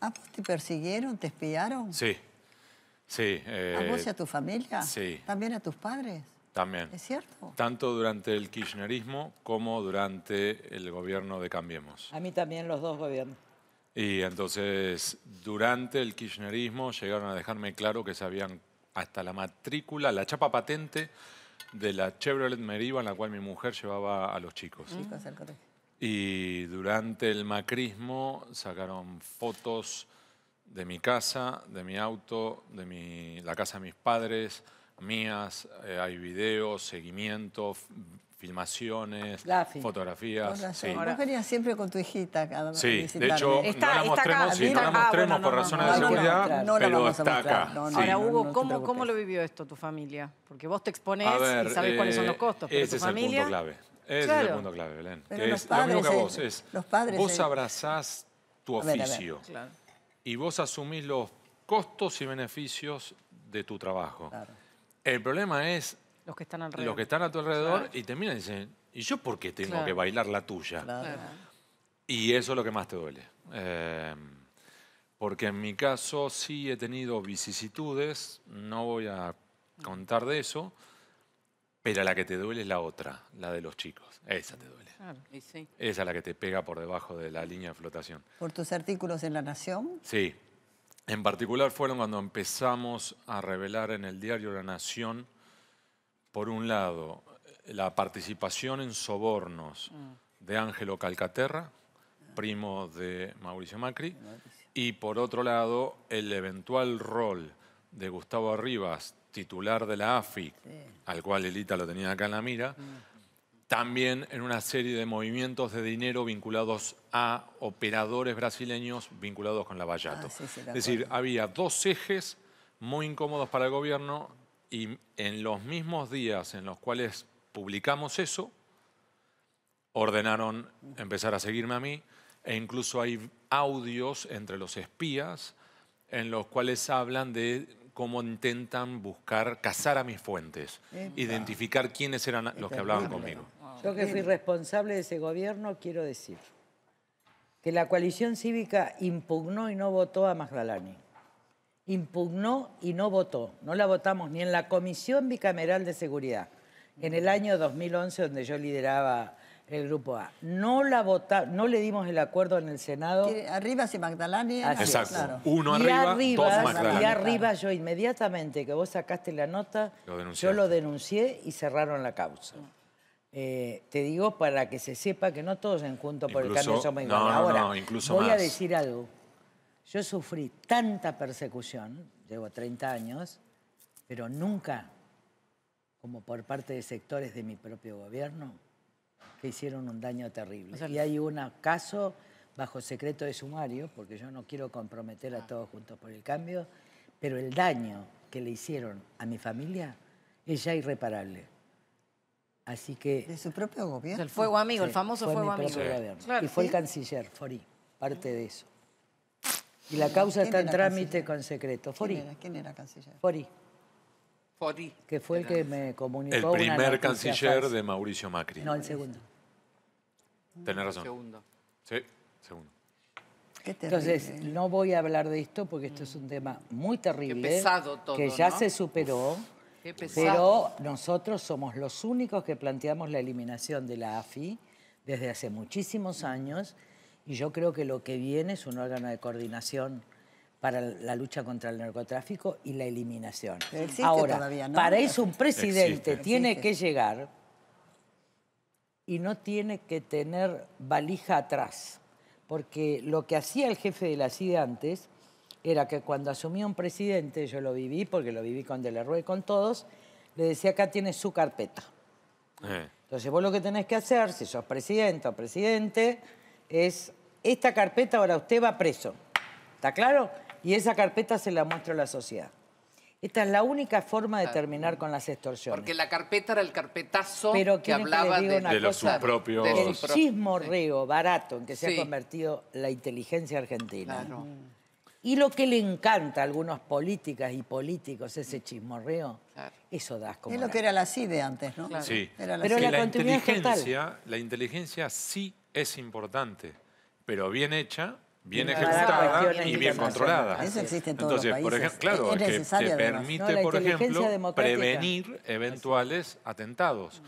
¿A ah, vos pues, te persiguieron? ¿Te espiaron? Sí, sí. ¿A vos y eh, a tu familia? Sí. ¿También a tus padres? También. ¿Es cierto? Tanto durante el kirchnerismo como durante el gobierno de Cambiemos. A mí también los dos gobiernos. Y entonces, durante el kirchnerismo llegaron a dejarme claro que sabían hasta la matrícula, la chapa patente de la Chevrolet Meriva en la cual mi mujer llevaba a los chicos. Y durante el macrismo sacaron fotos de mi casa, de mi auto, de mi, la casa de mis padres, mías, eh, hay videos, seguimientos, filmaciones, fotografías. sí. siempre con tu hijita cada vez. Sí, de hecho, está, no la mostremos, no la ah, mostremos por razones de seguridad, pero está acá. Ahora, Hugo, ¿cómo, ¿cómo, lo vivió esto tu familia? Porque vos te expones y sabés cuáles son los eh, costos, de tu familia... punto clave es el punto clave, Belén. lo mismo que vos. Eh, es, vos eh. abrazás tu oficio y vos asumís los costos y beneficios de tu trabajo. El problema es los que están a tu alrededor y te miran y dicen, ¿y yo por qué tengo que bailar la tuya? Y eso es lo que más te duele. Em, porque en mi caso sí he tenido vicisitudes, no voy a contar de eso, pero la que te duele es la otra, la de los chicos. Esa te duele. Esa es la que te pega por debajo de la línea de flotación. ¿Por tus artículos en La Nación? Sí. En particular fueron cuando empezamos a revelar en el diario La Nación, por un lado, la participación en sobornos mm. de Ángelo Calcaterra, primo de Mauricio Macri, y por otro lado, el eventual rol de Gustavo Arribas, titular de la AFIC, al cual Elita lo tenía acá en la mira, mm. también en una serie de movimientos de dinero vinculados a operadores brasileños vinculados con la Vallato. Ah, es decir, había dos ejes muy incómodos para el gobierno y en los mismos días en los cuales publicamos eso, ordenaron empezar a seguirme a mí e incluso hay audios entre los espías en los cuales hablan de cómo intentan buscar cazar a mis fuentes, identificar quiénes eran los que hablaban conmigo. Yo que fui responsable de ese gobierno, quiero decir que la coalición cívica impugnó y no votó a Magdalani. Impugnó y no votó. No la votamos ni en la Comisión Bicameral de Seguridad, en el año 2011, donde yo lideraba el grupo A. No la vota, no le dimos el acuerdo en el Senado. Arriba si Magdalena. Exacto. Uno arriba, y arriba, Y arriba yo inmediatamente que vos sacaste la nota, yo lo denuncié y cerraron la causa. Eh, te digo para que se sepa que no todos en Junto por el Cambio somos iguales. Ahora, voy a decir algo. Yo sufrí tanta persecución, llevo 30 años, pero nunca como por parte de sectores de mi propio gobierno, que hicieron un daño terrible. y hay un caso bajo secreto de sumario, porque yo no quiero comprometer a ah. todos juntos por el cambio, pero el daño que le hicieron a mi familia es ya irreparable. Así que... De su propio gobierno. El fuego amigo, el famoso fuego amigo. y fue el canciller, Fori, parte de eso. Y la causa está en trámite con secreto. ¿Quién era, ¿Quién canciller? Forí. Que fue el que me comunicó. El primer canciller de Mauricio Macri. No, el segundo. Tenés razón. El Segundo. Sí, segundo. Entonces, no voy a hablar de esto porque esto es un mm. tema muy terrible. Qué pesado todo, que ya se superó. Pero nosotros somos los únicos que planteamos la eliminación de la AFI desde hace muchísimos años. Y yo creo que lo que viene es un órgano de coordinación para la lucha contra el narcotráfico y la eliminación. Ahora, para eso un presidente tiene que llegar y no tiene que tener valija atrás, porque lo que hacía el jefe de la Cid antes era que cuando asumía un presidente, yo lo viví, porque lo viví con Delarue y con todos, le decía, acá tienes su carpeta. Eh. Entonces vos lo que tenés que hacer, si sos presidente o presidente, es esta carpeta ahora usted va preso. ¿Está claro? Y esa carpeta se la muestra a la sociedad. Esta es la única forma de ah. terminar con las extorsiones. Porque la carpeta era el carpetazo Pero que hablaba de, de los propios... Del chismorreo barato en que se ha convertido la inteligencia argentina. Mm. Y lo que le encanta a algunos políticas y políticos, ese chismorreo, eso da como... Es lo que era la CIDE antes, ¿no? Sí, la e. pero la, inteligencia, la inteligencia sí es importante, pero bien hecha bien ejecutada y bien controlada. Eso existe en todos Entonces, los por ejemplo, claro, permite, por ejemplo, prevenir eventuales atentados.